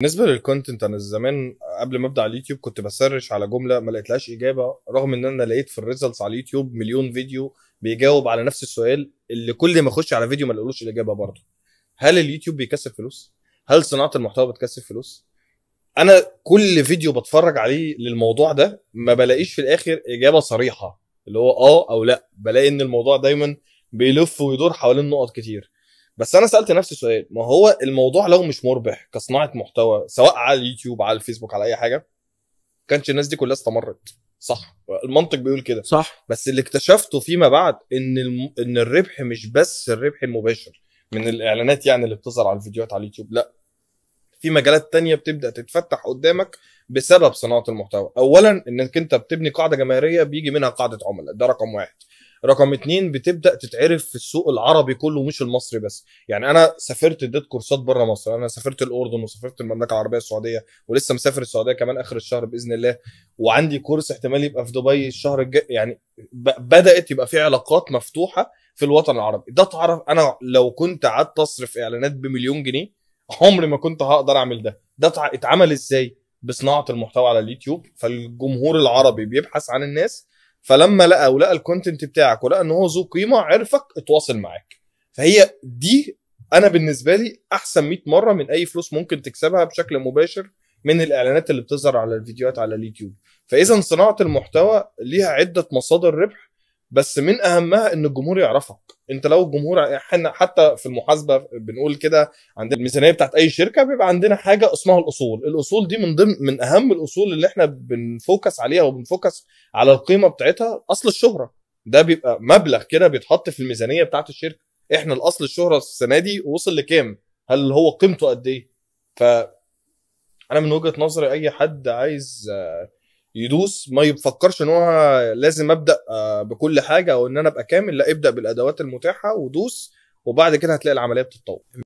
بالنسبه للكونتنت انا زمان قبل ما ابدا على اليوتيوب كنت بسرش على جمله ما لقيتلهاش اجابه رغم ان انا لقيت في الريزلتس على اليوتيوب مليون فيديو بيجاوب على نفس السؤال اللي كل ما اخش على فيديو ما لقلوش الاجابه برضه هل اليوتيوب بيكسب فلوس هل صناعه المحتوى بتكسب فلوس انا كل فيديو بتفرج عليه للموضوع ده ما بلاقيش في الاخر اجابه صريحه اللي هو اه او لا بلاقي ان الموضوع دايما بيلف ويدور حوالين نقط كتير بس انا سالت نفسي سؤال ما هو الموضوع لو مش مربح كصناعه محتوى سواء على اليوتيوب على الفيسبوك على اي حاجه كانش الناس دي كلها استمرت صح المنطق بيقول كده صح بس اللي اكتشفته فيما بعد ان الم... ان الربح مش بس الربح المباشر من الاعلانات يعني اللي بتظهر على الفيديوهات على اليوتيوب لا في مجالات تانية بتبدا تتفتح قدامك بسبب صناعه المحتوى اولا انك انت بتبني قاعده جماهيريه بيجي منها قاعده عملاء ده رقم واحد رقم اتنين بتبدا تتعرف في السوق العربي كله مش المصري بس يعني انا سافرت اديت كورسات بره مصر انا سافرت الاردن وسافرت المملكه العربيه السعوديه ولسه مسافر السعوديه كمان اخر الشهر باذن الله وعندي كورس احتمال يبقى في دبي الشهر الجاي يعني بدات يبقى في علاقات مفتوحه في الوطن العربي ده تعرف انا لو كنت قعدت اصرف اعلانات بمليون جنيه عمري ما كنت هقدر اعمل ده ده اتعمل ازاي بصناعه المحتوى على اليوتيوب فالجمهور العربي بيبحث عن الناس فلما لقى ولقى الكونتنت بتاعك ولقى ان هو ذو قيمه عرفك اتواصل معاك فهي دي انا بالنسبه لي احسن 100 مره من اي فلوس ممكن تكسبها بشكل مباشر من الاعلانات اللي بتظهر على الفيديوهات على اليوتيوب فاذا صناعه المحتوى ليها عده مصادر ربح بس من اهمها ان الجمهور يعرفك انت لو الجمهور يعني احنا حتى في المحاسبه بنقول كده عند الميزانيه بتاعت اي شركه بيبقى عندنا حاجه اسمها الاصول الاصول دي من ضمن من اهم الاصول اللي احنا بنفوكس عليها وبنفوكس على القيمه بتاعتها اصل الشهره ده بيبقى مبلغ كده بيتحط في الميزانيه بتاعت الشركه احنا الاصل الشهره السنه دي وصل لكام هل هو قيمته قد ايه ف انا من وجهه نظري اي حد عايز آه يدوس ما يفكرش ان هو لازم ابدا آه، بكل حاجه او ان انا ابقى كامل لا ابدا بالادوات المتاحه ودوس وبعد كده هتلاقي العمليه بتتطور